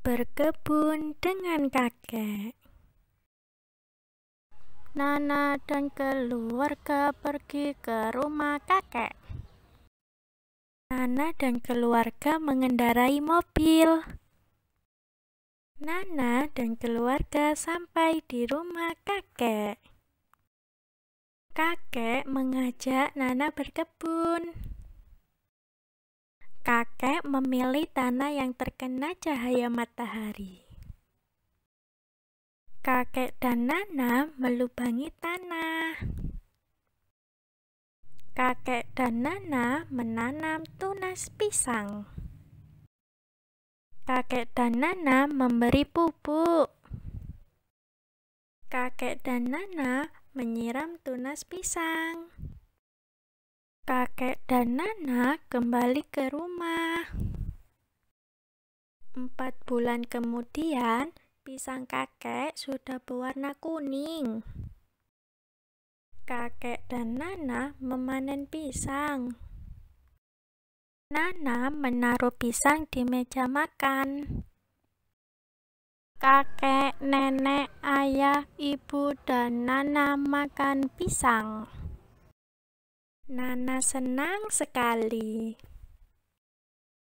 Berkebun dengan kakek Nana dan keluarga pergi ke rumah kakek. Nana dan keluarga mengendarai mobil. Nana dan keluarga sampai di rumah kakek. Kakek mengajak Nana berkebun kakek memilih tanah yang terkena cahaya matahari. Kakek dan Nana melubangi tanah. Kakek dan Nana menanam tunas pisang. Kakek dan Nana memberi pupuk. Kakek dan Nana menyiram tunas pisang kakek dan Nana kembali ke rumah. Empat bulan kemudian, pisang kakek sudah berwarna kuning. Kakek dan Nana memanen pisang. Nana menaruh pisang di meja makan. Kakek, nenek, ayah, ibu, dan Nana makan pisang. Nana senang sekali.